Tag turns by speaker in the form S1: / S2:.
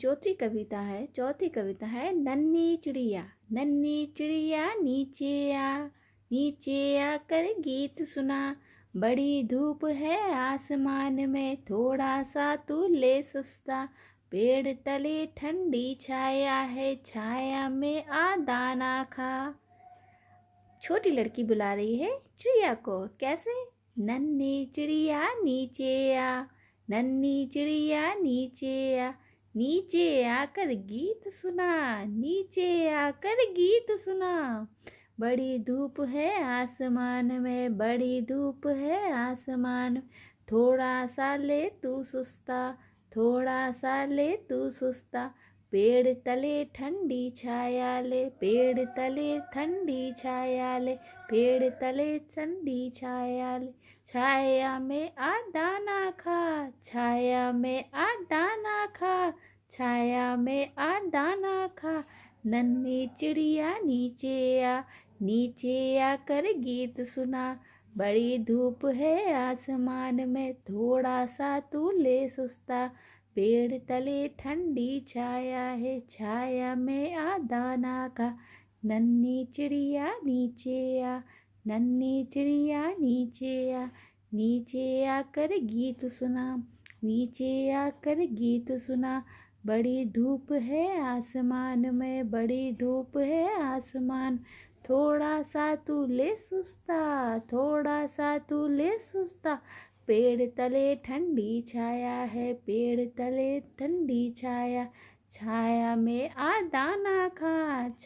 S1: चौथी कविता है चौथी कविता है नन्नी चिड़िया नन्नी चिड़िया नीचे आ नीचे आकर गीत सुना बड़ी धूप है आसमान में थोड़ा सा तू ले सुस्ता पेड़ तले ठंडी छाया है छाया में आ दाना खा छोटी लड़की बुला रही है चिड़िया को कैसे नन्नी चिड़िया नीचे आ नन्नी चिड़िया नीचे आ नीचे आकर गीत सुना नीचे आकर गीत सुना बड़ी धूप है आसमान में बड़ी धूप है आसमान थोड़ा सा ले तू सुस्ता थोड़ा सा ले तू सुस्ता पेड़ तले ठंडी छाया ले पेड़ तले ठंडी छाया ले पेड़ तले ठंडी छाया ले छाया में आ दाना खा छाया में आ दाना खा में आ दाना खा नन्ही चिड़िया नीचे आ नीचे आ कर गीत सुना बड़ी धूप है आसमान में थोड़ा सा तू ले सुस्ता पेड़ तले ठंडी छाया है छाया में आ दाना का नन्ही चिड़िया नीचे आ नन्ही चिड़िया नीचे आ नीचे आकर गीत सुना नीचे आकर गीत सुना बड़ी धूप है आसमान में बड़ी धूप है आसमान थोड़ा सा तू ले सुस्ता थोड़ा सा तू ले सुस्ता पेड़ तले ठंडी छाया है पेड़ तले ठंडी छाया छाया में आ दाना खा